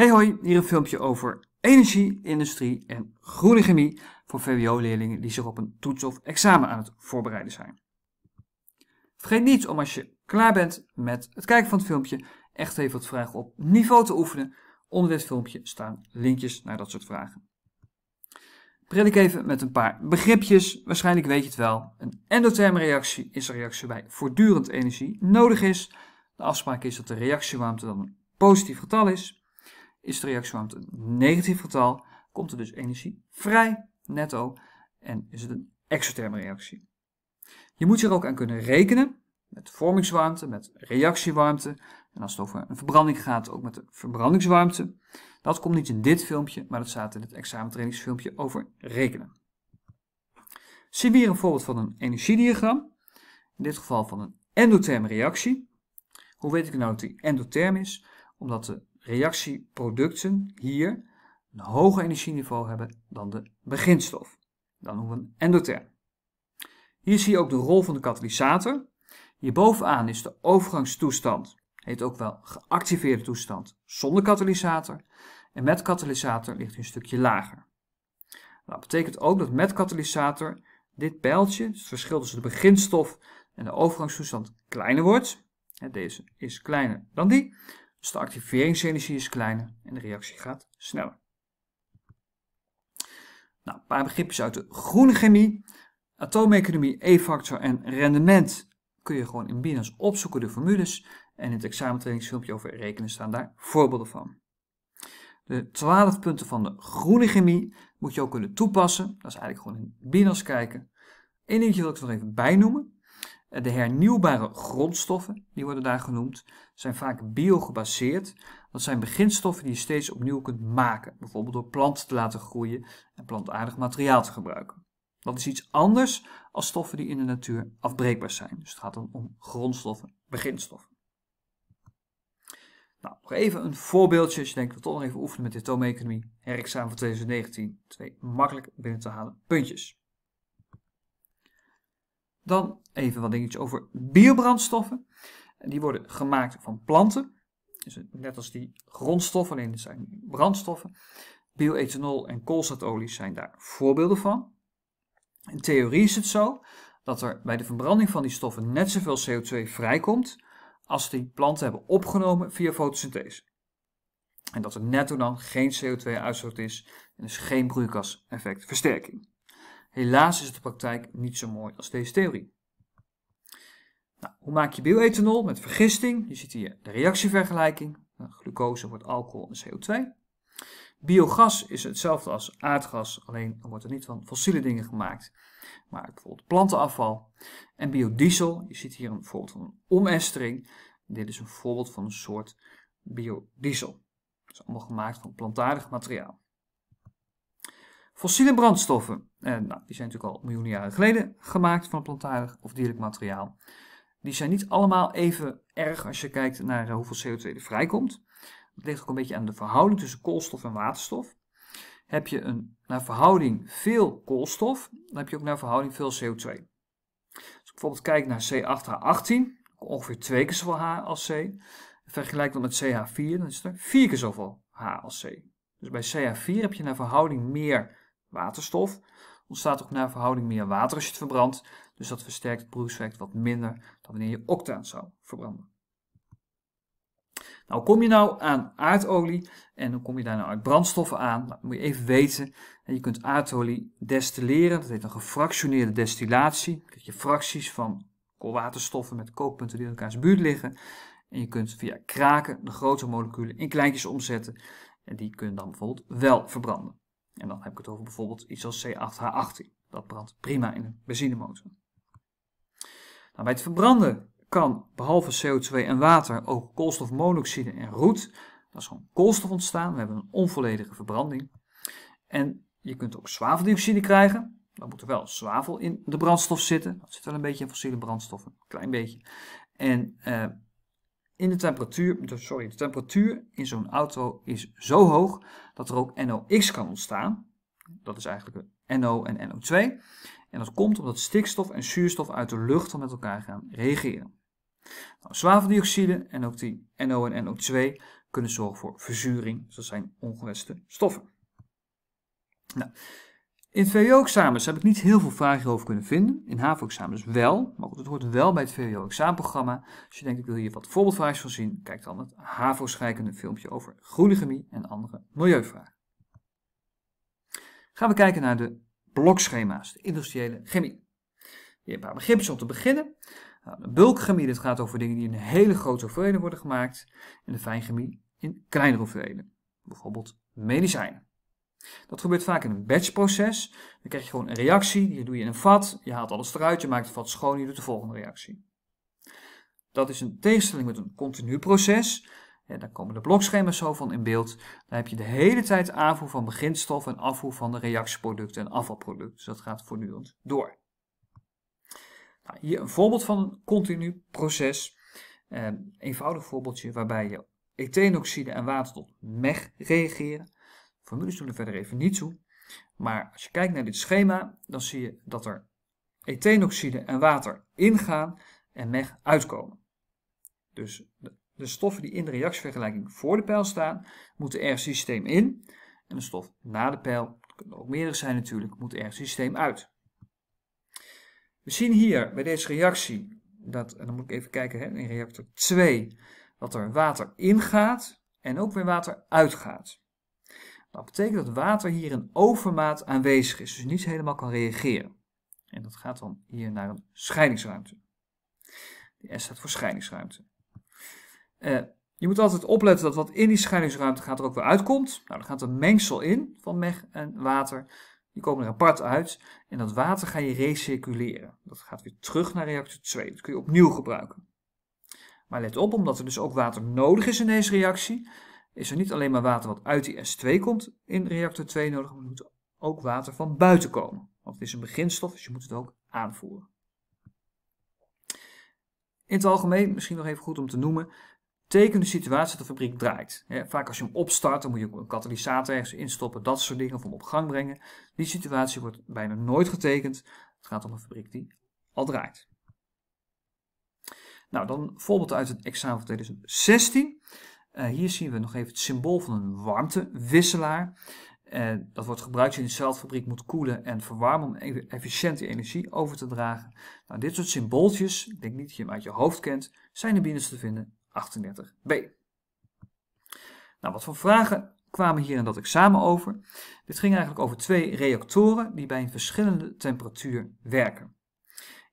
Hey hoi, hier een filmpje over energie, industrie en groene chemie voor VWO-leerlingen die zich op een toets of examen aan het voorbereiden zijn. Vergeet niet om als je klaar bent met het kijken van het filmpje echt even wat vragen op niveau te oefenen. Onder dit filmpje staan linkjes naar dat soort vragen. Begin ik even met een paar begripjes. Waarschijnlijk weet je het wel. Een endotherme reactie is een reactie waarbij voortdurend energie nodig is. De afspraak is dat de reactiewarmte dan een positief getal is is de reactiewarmte een negatief getal, komt er dus energie vrij, netto, en is het een exotherme reactie. Je moet hier ook aan kunnen rekenen, met vormingswarmte, met reactiewarmte, en als het over een verbranding gaat, ook met de verbrandingswarmte. Dat komt niet in dit filmpje, maar dat staat in het examentrainingsfilmpje over rekenen. Zie we hier een voorbeeld van een energiediagram, in dit geval van een endotherme reactie. Hoe weet ik nou dat die endotherm is? Omdat de reactieproducten hier een hoger energieniveau hebben dan de beginstof. Dan noemen we een endotherm. Hier zie je ook de rol van de katalysator. Hierbovenaan is de overgangstoestand, heet ook wel geactiveerde toestand, zonder katalysator. En met katalysator ligt hij een stukje lager. Nou, dat betekent ook dat met katalysator dit pijltje, het verschil tussen de beginstof en de overgangstoestand, kleiner wordt. Deze is kleiner dan die. Dus de activeringsenergie is kleiner en de reactie gaat sneller. Nou, een paar begripjes uit de groene chemie. Atoomeconomie, E-factor en rendement kun je gewoon in binas opzoeken, de formules. En in het examentrainingsfilmpje over rekenen staan daar voorbeelden van. De 12 punten van de groene chemie moet je ook kunnen toepassen. Dat is eigenlijk gewoon in binas kijken. Eén dingetje wil ik er nog even bij noemen. Eh, de hernieuwbare grondstoffen, die worden daar genoemd, zijn vaak biogebaseerd. Dat zijn beginstoffen die je steeds opnieuw kunt maken, bijvoorbeeld door planten te laten groeien en plantaardig materiaal te gebruiken. Dat is iets anders als stoffen die in de natuur afbreekbaar zijn. Dus het gaat dan om grondstoffen, beginstoffen. Nou, nog even een voorbeeldje, als je denkt, dat toch nog even oefenen met de atoomeconomie, herexamen van 2019, twee makkelijk binnen te halen puntjes. Dan even wat dingetjes over biobrandstoffen. Die worden gemaakt van planten. Dus net als die grondstoffen, alleen het zijn brandstoffen. Bioethanol en koolzatolie zijn daar voorbeelden van. In theorie is het zo dat er bij de verbranding van die stoffen net zoveel CO2 vrijkomt als die planten hebben opgenomen via fotosynthese. En dat er netto dan geen CO2-uitstoot is en dus geen broeikaseffectversterking. Helaas is de praktijk niet zo mooi als deze theorie. Nou, hoe maak je bioethanol met vergisting? Je ziet hier de reactievergelijking. Nou, glucose wordt alcohol en CO2. Biogas is hetzelfde als aardgas, alleen wordt er niet van fossiele dingen gemaakt, maar bijvoorbeeld plantenafval. En biodiesel, je ziet hier een voorbeeld van een omestering. Dit is een voorbeeld van een soort biodiesel. Dat is allemaal gemaakt van plantaardig materiaal. Fossiele brandstoffen, eh, nou, die zijn natuurlijk al miljoenen jaren geleden gemaakt van plantaardig of dierlijk materiaal. Die zijn niet allemaal even erg als je kijkt naar eh, hoeveel CO2 er vrijkomt. Dat ligt ook een beetje aan de verhouding tussen koolstof en waterstof. Heb je een, naar verhouding veel koolstof, dan heb je ook naar verhouding veel CO2. Als ik bijvoorbeeld kijk naar C8H18, ongeveer twee keer zoveel H als C. Vergelijk dat met CH4, dan is er vier keer zoveel H als C. Dus bij CH4 heb je naar verhouding meer waterstof, ontstaat ook naar verhouding meer water als je het verbrandt. Dus dat versterkt het broeiseffect wat minder dan wanneer je octaan zou verbranden. Nou, kom je nou aan aardolie en hoe kom je daar nou uit brandstoffen aan? Dat moet je even weten. je kunt aardolie destilleren, dat heet een gefractioneerde destillatie. Dan krijg je fracties van koolwaterstoffen met kookpunten die in elkaars buurt liggen. En je kunt via kraken de grote moleculen in kleintjes omzetten. En die kunnen dan bijvoorbeeld wel verbranden. En dan heb ik het over bijvoorbeeld iets als C8H18. Dat brandt prima in een benzinemotor. Nou, bij het verbranden kan behalve CO2 en water ook koolstofmonoxide en roet, dat is gewoon koolstof ontstaan. We hebben een onvolledige verbranding. En je kunt ook zwaveldioxide krijgen. Dan moet er wel zwavel in de brandstof zitten. Dat zit wel een beetje in fossiele brandstoffen, een klein beetje. En eh, in de temperatuur, sorry, de temperatuur in zo'n auto is zo hoog dat er ook NOx kan ontstaan. Dat is eigenlijk NO en NO2. En dat komt omdat stikstof en zuurstof uit de lucht met elkaar gaan reageren. Nou, zwaveldioxide en ook die NO en NO2 kunnen zorgen voor verzuring. dat zijn ongewenste stoffen. Nou, in VWO-examens heb ik niet heel veel vragen over kunnen vinden. In HAVO-examens wel, maar het hoort wel bij het VWO-examenprogramma. Als je denkt, ik wil hier wat voorbeeldvraagjes van zien, kijk dan het HAVO-schrijkende filmpje over groene en andere milieuvragen. Gaan we kijken naar de blokschema's, de industriële chemie. Hier een paar begripjes om te beginnen. Nou, de bulkchemie, dit gaat over dingen die in hele grote hoeveelheden worden gemaakt. En de fijnchemie in kleinere hoeveelheden, bijvoorbeeld medicijnen. Dat gebeurt vaak in een batchproces. Dan krijg je gewoon een reactie, die doe je in een vat, je haalt alles eruit, je maakt het vat schoon, je doet de volgende reactie. Dat is een tegenstelling met een continu proces. daar komen de blokschema's zo van in beeld. Daar heb je de hele tijd aanvoer van beginstof en afvoer van de reactieproducten en afvalproducten. Dus dat gaat voortdurend door. Nou, hier een voorbeeld van een continu proces. Een ehm, eenvoudig voorbeeldje waarbij je ethenoxide en water tot meg reageren formules doen er verder even niet toe. Maar als je kijkt naar dit schema, dan zie je dat er ethenoxide en water ingaan en meg uitkomen. Dus de, stoffen die in de reactievergelijking voor de pijl staan, moeten ergens systeem in. En de stof na de pijl, dat kunnen ook meerdere zijn natuurlijk, moet ergens systeem uit. We zien hier bij deze reactie, dat, en dan moet ik even kijken hè, in reactor 2, dat er water ingaat en ook weer water uitgaat. Dat betekent dat water hier in overmaat aanwezig is, dus niet helemaal kan reageren. En dat gaat dan hier naar een scheidingsruimte. Die S staat voor scheidingsruimte. Eh, je moet altijd opletten dat wat in die scheidingsruimte gaat er ook weer uitkomt. Nou, er gaat een mengsel in van meg en water. Die komen er apart uit. En dat water ga je recirculeren. Dat gaat weer terug naar reactor 2. Dat kun je opnieuw gebruiken. Maar let op, omdat er dus ook water nodig is in deze reactie, is er niet alleen maar water wat uit die S2 komt in reactor 2 nodig, maar er moet ook water van buiten komen. Want het is een beginstof, dus je moet het ook aanvoeren. In het algemeen, misschien nog even goed om te noemen, teken de situatie dat de fabriek draait. Vaak als je hem opstart, dan moet je een katalysator ergens instoppen, dat soort dingen, of hem op gang brengen. Die situatie wordt bijna nooit getekend. Het gaat om een fabriek die al draait. Nou, dan een voorbeeld uit het examen van 2016. Eh, hier zien we nog even het symbool van een warmtewisselaar. Eh, dat wordt gebruikt in de celfabriek moet koelen en verwarmen om efficiënt energie over te dragen. Nou, dit soort symbooltjes, ik denk niet dat je hem uit je hoofd kent, zijn de binnen te vinden 38b. Nou, wat voor vragen kwamen hier in dat examen over? Dit ging eigenlijk over twee reactoren die bij een verschillende temperatuur werken.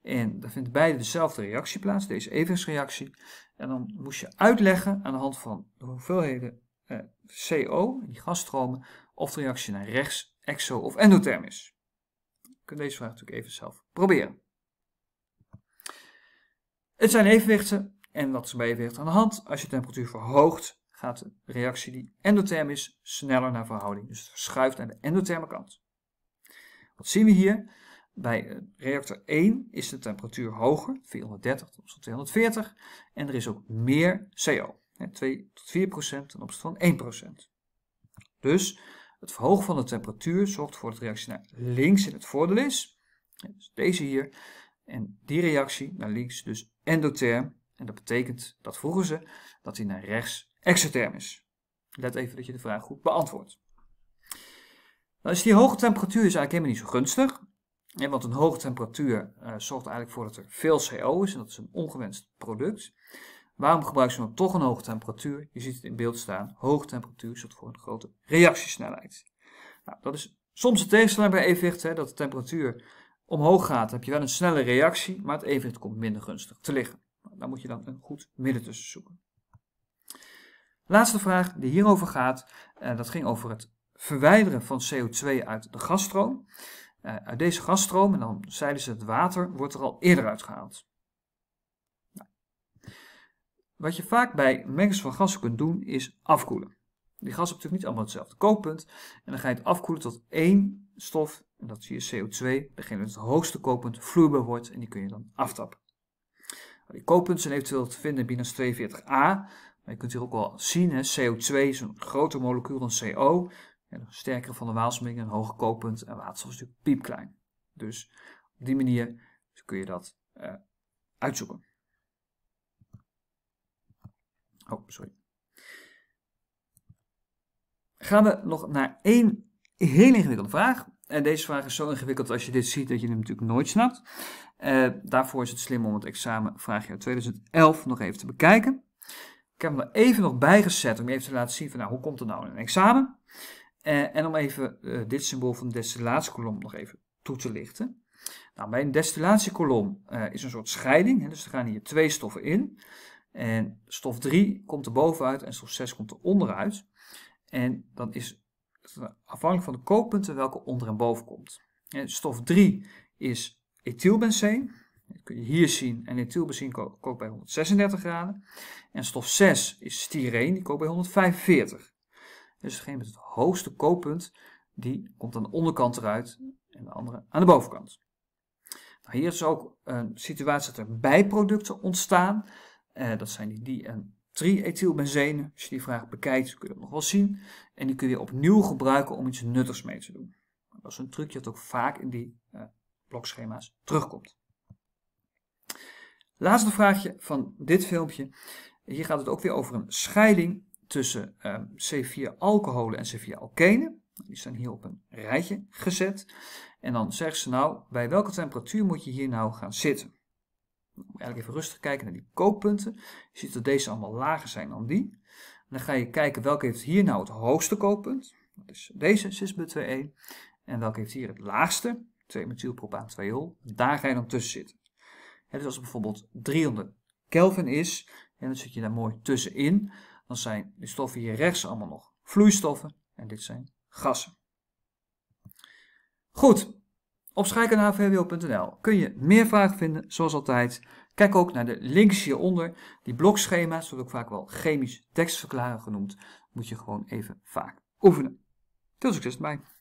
En daar vindt beide dezelfde reactie plaats, deze reactie. En dan moest je uitleggen aan de hand van de hoeveelheden eh, CO, die gasstromen, of de reactie naar rechts, exo of endotherm is. Je kunt deze vraag natuurlijk even zelf proberen. Het zijn evenwichten en wat is bij evenwicht aan de hand? Als je temperatuur verhoogt, gaat de reactie die endotherm is sneller naar verhouding. Dus het verschuift naar de endotherme kant. Wat zien we hier? Bij eh, reactor 1 is de temperatuur hoger, 430 tot 240, en er is ook meer CO, 2 tot 4 procent ten opzichte van 1 procent. Dus het verhogen van de temperatuur zorgt voor dat de reactie naar links in het voordeel is, dus deze hier, en die reactie naar links dus endotherm, en dat betekent, dat vroegen ze, dat die naar rechts exotherm is. Let even dat je de vraag goed beantwoordt. Nou, Dan is die hoge temperatuur is eigenlijk helemaal niet zo gunstig, want een hoge temperatuur uh, zorgt eigenlijk voor dat er veel CO is en dat is een ongewenst product. Waarom gebruiken ze dan toch een hoge temperatuur? Je ziet het in beeld staan. Hoge temperatuur zorgt voor een grote reactiesnelheid. Nou, dat is soms een tegenstelling bij evenwicht, hè, dat de temperatuur omhoog gaat. heb je wel een snelle reactie, maar het evenwicht komt minder gunstig te liggen. Nou, daar moet je dan een goed midden tussen zoeken. Laatste vraag die hierover gaat, eh, dat ging over het verwijderen van CO2 uit de gasstroom. Eh, uit deze gasstroom, en dan zeiden ze het water, wordt er al eerder uitgehaald. Nou, wat je vaak bij mengsels van gassen kunt doen, is afkoelen. Die gassen hebben natuurlijk niet allemaal hetzelfde kooppunt En dan ga je het afkoelen tot één stof, en dat is hier CO2, degene het hoogste kooppunt vloeibaar wordt, en die kun je dan aftappen. Nou, die kookpunten zijn eventueel te vinden binnen 42a, maar je kunt hier ook wel zien, CO2 is een groter molecuul dan CO. Ja, sterkere van de Waalsmingen, een hoger kooppunt en waterstof is natuurlijk piepklein. Dus op die manier kun je dat eh, uitzoeken. Oh, sorry. Gaan we nog naar één heel ingewikkelde vraag. En deze vraag is zo ingewikkeld als je dit ziet dat je hem natuurlijk nooit snapt. Eh, daarvoor is het slim om het examenvraagjaar 2011 nog even te bekijken. Ik heb hem er even nog bijgezet om je even te laten zien van nou, hoe komt het nou in een examen. Eh, en om even eh, dit symbool van de destillatiekolom nog even toe te lichten. Nou, bij een destillatiekolom eh, is een soort scheiding, hè, dus er gaan hier twee stoffen in. En stof 3 komt er bovenuit en stof 6 komt er onderuit. En dan is het afhankelijk van de kookpunten welke onder en boven komt. stof 3 is ethylbenzeen. Dat kun je hier zien. En ethylbenzeen kookt bij 136 graden. En stof 6 is styreen, die kookt bij 145. Dus degene met het hoogste kooppunt, die komt aan de onderkant eruit en de andere aan de bovenkant. Nou, hier is ook een situatie dat er bijproducten ontstaan. Eh, dat zijn die di- en triethylbenzene. Als je die vraag bekijkt, kun je dat nog wel zien. En die kun je opnieuw gebruiken om iets nuttigs mee te doen. Nou, dat is een trucje dat ook vaak in die eh, blokschema's terugkomt. Laatste vraagje van dit filmpje. Hier gaat het ook weer over een scheiding tussen ehm, C4-alcoholen en C4-alkenen. Die zijn hier op een rijtje gezet. En dan zeggen ze nou, bij welke temperatuur moet je hier nou gaan zitten? Nou, eigenlijk even rustig kijken naar die kookpunten. Je ziet dat deze allemaal lager zijn dan die. dan ga je kijken welke heeft hier nou het hoogste kookpunt. Dat is deze, 2 e En welke heeft hier het laagste, 2 2 ol Daar ga je dan tussen zitten. dus als het bijvoorbeeld 300 Kelvin is, en dan zit je daar mooi tussenin dan zijn de stoffen hier rechts allemaal nog vloeistoffen en dit zijn gassen. Goed, op scheikunde.hvbo.nl kun je meer vragen vinden, zoals altijd. Kijk ook naar de links hieronder. Die blokschema's, worden ook vaak wel chemisch tekstverklaren genoemd, moet je gewoon even vaak oefenen. Veel succes erbij!